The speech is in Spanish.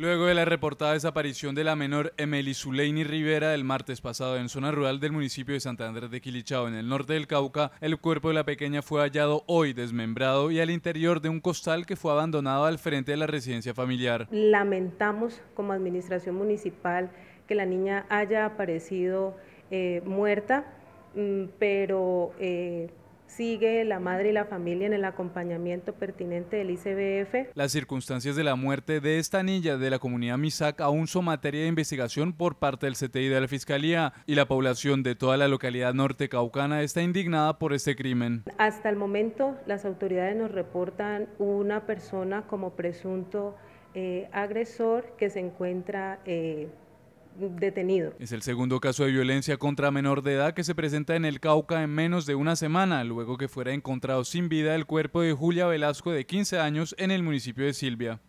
Luego de la reportada desaparición de la menor Emily Zuleini Rivera el martes pasado en zona rural del municipio de Santander de Quilichao, en el norte del Cauca, el cuerpo de la pequeña fue hallado hoy desmembrado y al interior de un costal que fue abandonado al frente de la residencia familiar. Lamentamos como administración municipal que la niña haya aparecido eh, muerta, mm, pero eh, sigue la madre y la familia en el acompañamiento pertinente del ICBF. Las circunstancias de la muerte de esta niña de la comunidad MISAC aún son materia de investigación por parte del CTI de la Fiscalía y la población de toda la localidad norte caucana está indignada por este crimen. Hasta el momento las autoridades nos reportan una persona como presunto eh, agresor que se encuentra... Eh, detenido. Es el segundo caso de violencia contra menor de edad que se presenta en el Cauca en menos de una semana, luego que fuera encontrado sin vida el cuerpo de Julia Velasco de 15 años en el municipio de Silvia.